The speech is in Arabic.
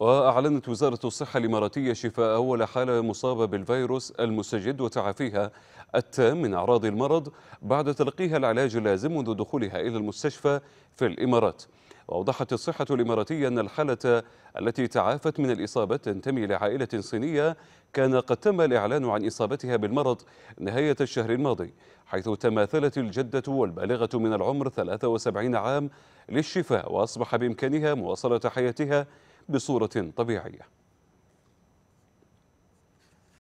وأعلنت وزارة الصحة الإماراتية شفاء أول حالة مصابة بالفيروس المستجد وتعافيها التام من أعراض المرض بعد تلقيها العلاج اللازم منذ دخولها إلى المستشفى في الإمارات وأوضحت الصحة الإماراتية أن الحالة التي تعافت من الإصابة تنتمي لعائلة صينية كان قد تم الإعلان عن إصابتها بالمرض نهاية الشهر الماضي حيث تماثلت الجدة والبالغة من العمر 73 عام للشفاء وأصبح بإمكانها مواصلة حياتها بصورة طبيعية